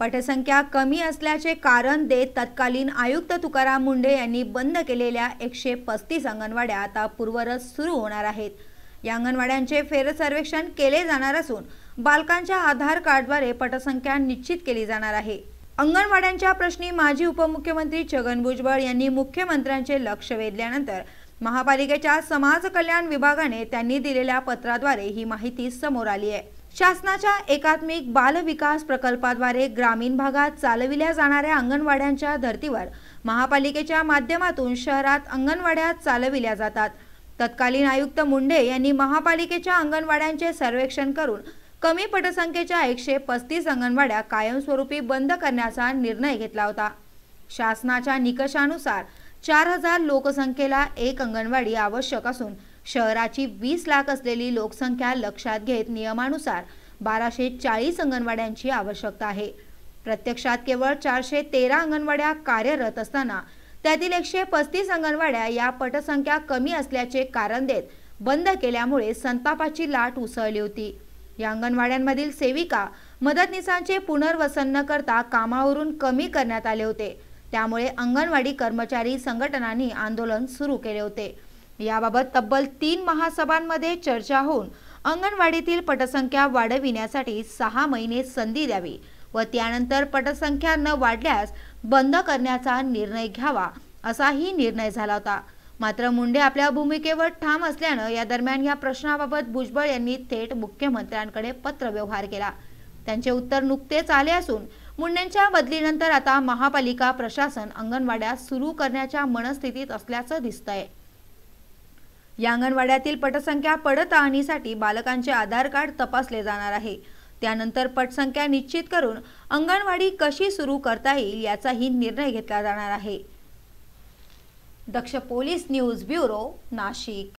पटसंख्या कमी असल्याचे कारण देत तत्कालीन आयुक्त तुकाराम मुंढे यांनी बंद केलेल्या एकशे पस्तीस अंगणवाड्या आता पूर्वरच सुरू होणार आहेत या अंगणवाड्यांचे फेरसर्वेक्षण केले जाणार असून बालकांच्या आधार कार्डद्वारे पटसंख्या निश्चित केली जाणार आहे अंगणवाड्यांच्या प्रश्नी माजी उपमुख्यमंत्री छगन भुजबळ यांनी मुख्यमंत्र्यांचे लक्ष वेधल्यानंतर महापालिकेच्या समाज कल्याण विभागाने त्यांनी दिलेल्या पत्राद्वारे ही माहिती समोर आली आहे शासनाच्या एकात्मिक बाल विकास प्रकल्पाद्वारे ग्रामीण भागात चालविल्या जाणाऱ्या अंगणवाड्यांच्या धर्तीवर महापालिकेच्या माध्यमातून शहरात अंगणवाड्या चालविल्या जातात तत्कालीन आयुक्त मुंडे यांनी महापालिकेच्या अंगणवाड्यांचे सर्वेक्षण करून कमी पटसंख्येच्या एकशे पस्तीस अंगणवाड्या कायमस्वरूपी बंद करण्याचा निर्णय घेतला होता शासनाच्या निकषानुसार चार हजार लोकसंख्येला एक अंगणवाडी आवश्यक असून शहराची वीस लाख असलेली लोकसंख्या लक्षात घेत नियमानुसार बाराशे चाळीस अंगणवाड्यांची आवश्यकता आहे प्रत्यक्षात केवळ चारशे तेरा अंगणवाड्या कार्यरत असताना त्यातील एकशे पस्तीस अंगणवाड्या या पटसंख्या कमी असल्याचे कारण देत बंद केल्यामुळे संतापाची लाट उसळली होती या अंगणवाड्यांमधील सेविका मदतनिसांचे पुनर्वसन न करता कामावरून कमी करण्यात आले होते त्यामुळे अंगणवाडी कर्मचारी संघटनांनी आंदोलन सुरू केले होते याबाबत तब्बल तीन महासभांमध्ये चर्चा होऊन अंगणवाडीतील पटसंख्या वाढविण्यासाठी सहा महिने संधी द्यावी व त्यानंतर पटसंख्या न वाढल्यास बंद करण्याचा निर्णय घ्यावा असाही निर्णय झाला होता मात्र मुंडे आपल्या भूमिकेवर ठाम असल्यानं या दरम्यान या प्रश्नाबाबत भुजबळ यांनी थेट मुख्यमंत्र्यांकडे पत्रव्यवहार केला त्यांचे उत्तर नुकतेच आले असून मुंडेंच्या बदलीनंतर आता महापालिका प्रशासन अंगणवाड्या सुरू करण्याच्या मनस्थितीत असल्याचं दिसतंय या अंगणवाड्यातील पटसंख्या पडताळणीसाठी बालकांचे आधार कार्ड तपासले जाणार आहे त्यानंतर पटसंख्या निश्चित करून अंगणवाडी कशी सुरू करता येईल याचाही निर्णय घेतला जाणार आहे Daksh police news bureau Nashik